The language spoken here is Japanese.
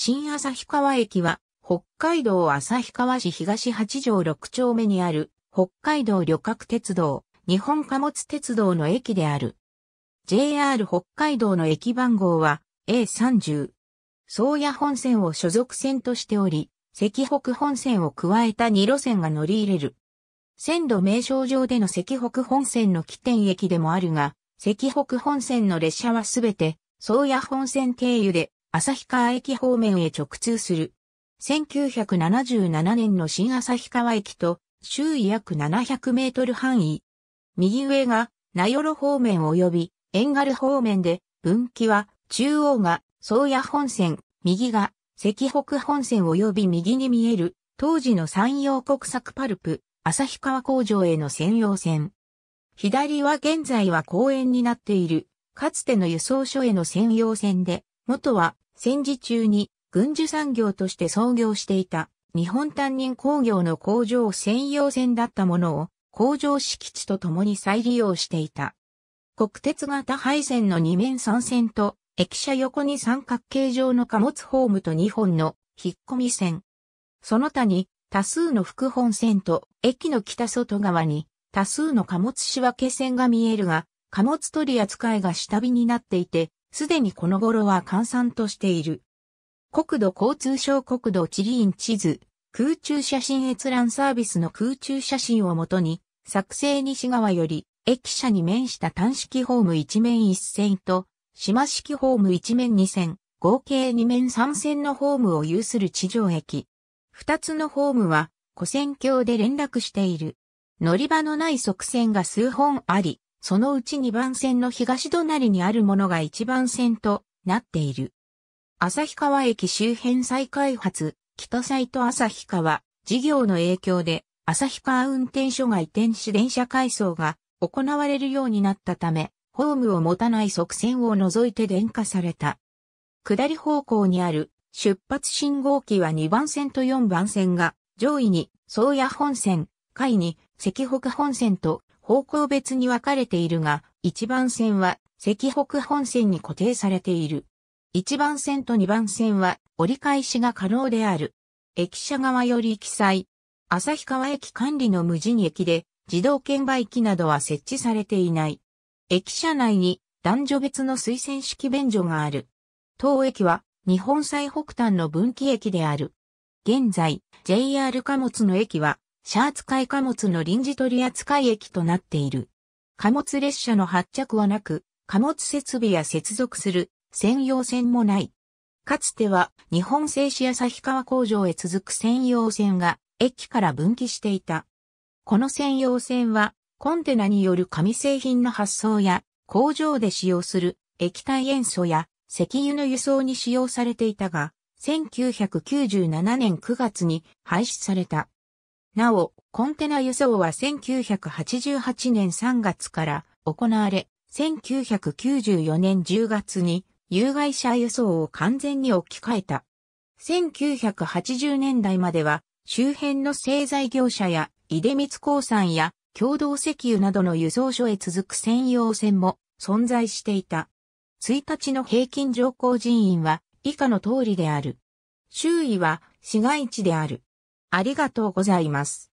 新旭川駅は、北海道旭川市東八条6丁目にある、北海道旅客鉄道、日本貨物鉄道の駅である。JR 北海道の駅番号は A30。宗谷本線を所属線としており、赤北本線を加えた2路線が乗り入れる。線路名称上での赤北本線の起点駅でもあるが、赤北本線の列車はすべて、宗谷本線経由で旭川駅方面へ直通する。1977年の新旭川駅と周囲約700メートル範囲。右上が名寄方面及び遠軽方面で、分岐は中央が宗谷本線、右が関北本線及び右に見える当時の山陽国策パルプ、旭川工場への専用線。左は現在は公園になっている、かつての輸送所への専用線で、元は戦時中に軍需産業として創業していた日本担任工業の工場専用線だったものを工場敷地と共に再利用していた。国鉄型配線の2面3線と駅舎横に三角形状の貨物ホームと2本の引っ込み線。その他に多数の副本線と駅の北外側に多数の貨物仕分け線が見えるが、貨物取り扱いが下火になっていて、すでにこの頃は閑散としている。国土交通省国土地理院地図、空中写真閲覧サービスの空中写真をもとに、作成西側より、駅舎に面した単式ホーム一面一線と、島式ホーム一面二線、合計二面三線のホームを有する地上駅。二つのホームは、古線橋で連絡している。乗り場のない側線が数本あり、そのうち2番線の東隣にあるものが1番線となっている。旭川駅周辺再開発、北斎と旭川、事業の影響で、旭川運転所が移転し電車改装が行われるようになったため、ホームを持たない側線を除いて電化された。下り方向にある出発信号機は2番線と4番線が上位に宗谷本線、下位に関北本線と方向別に分かれているが、1番線は、赤北本線に固定されている。1番線と2番線は、折り返しが可能である。駅舎側より記載。旭川駅管理の無人駅で、自動券売機などは設置されていない。駅舎内に男女別の推薦式便所がある。当駅は日本最北端の分岐駅である。現在、JR 貨物の駅はシャーツい貨物の臨時取扱駅となっている。貨物列車の発着はなく、貨物設備や接続する専用線もない。かつては日本製紙旭川工場へ続く専用線が駅から分岐していた。この専用線はコンテナによる紙製品の発送や工場で使用する液体塩素や石油の輸送に使用されていたが、1997年9月に廃止された。なお、コンテナ輸送は1988年3月から行われ、1994年10月に有害者輸送を完全に置き換えた。1980年代までは周辺の製材業者や出光興産や共同石油などの輸送所へ続く専用船も存在していた。1日の平均乗降人員は以下の通りである。周囲は市街地である。ありがとうございます。